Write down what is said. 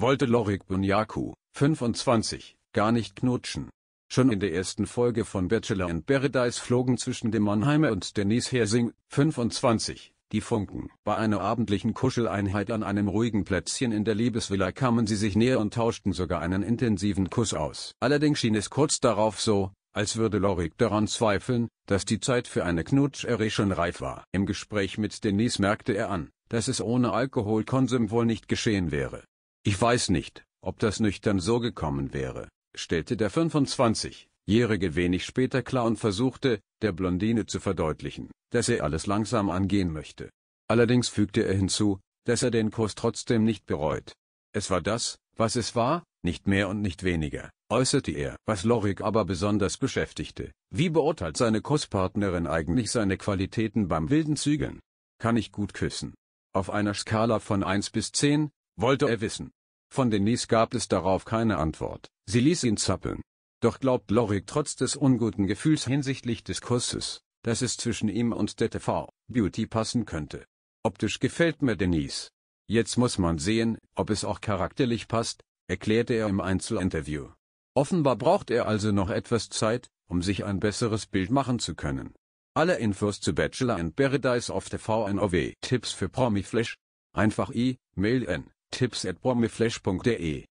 wollte Lorik Bunyaku, 25, gar nicht knutschen. Schon in der ersten Folge von Bachelor in Paradise flogen zwischen dem Mannheimer und Denise Hersing, 25, die Funken. Bei einer abendlichen Kuscheleinheit an einem ruhigen Plätzchen in der Liebesvilla kamen sie sich näher und tauschten sogar einen intensiven Kuss aus. Allerdings schien es kurz darauf so, als würde Lorik daran zweifeln, dass die Zeit für eine Knutschere schon reif war. Im Gespräch mit Denise merkte er an, dass es ohne Alkoholkonsum wohl nicht geschehen wäre. Ich weiß nicht, ob das nüchtern so gekommen wäre, stellte der 25-Jährige wenig später klar und versuchte, der Blondine zu verdeutlichen, dass er alles langsam angehen möchte. Allerdings fügte er hinzu, dass er den Kurs trotzdem nicht bereut. Es war das, was es war, nicht mehr und nicht weniger, äußerte er. Was Lorik aber besonders beschäftigte, wie beurteilt seine Kusspartnerin eigentlich seine Qualitäten beim wilden Zügeln? Kann ich gut küssen? Auf einer Skala von 1 bis 10, wollte er wissen. Von Denise gab es darauf keine Antwort, sie ließ ihn zappeln. Doch glaubt Lorik trotz des unguten Gefühls hinsichtlich des Kusses, dass es zwischen ihm und der TV Beauty passen könnte. Optisch gefällt mir Denise. Jetzt muss man sehen, ob es auch charakterlich passt, erklärte er im Einzelinterview. Offenbar braucht er also noch etwas Zeit, um sich ein besseres Bild machen zu können. Alle Infos zu Bachelor in Paradise auf der VNOW. Tipps für Promi Flash. Einfach i, mail n tipps at bombeflash.de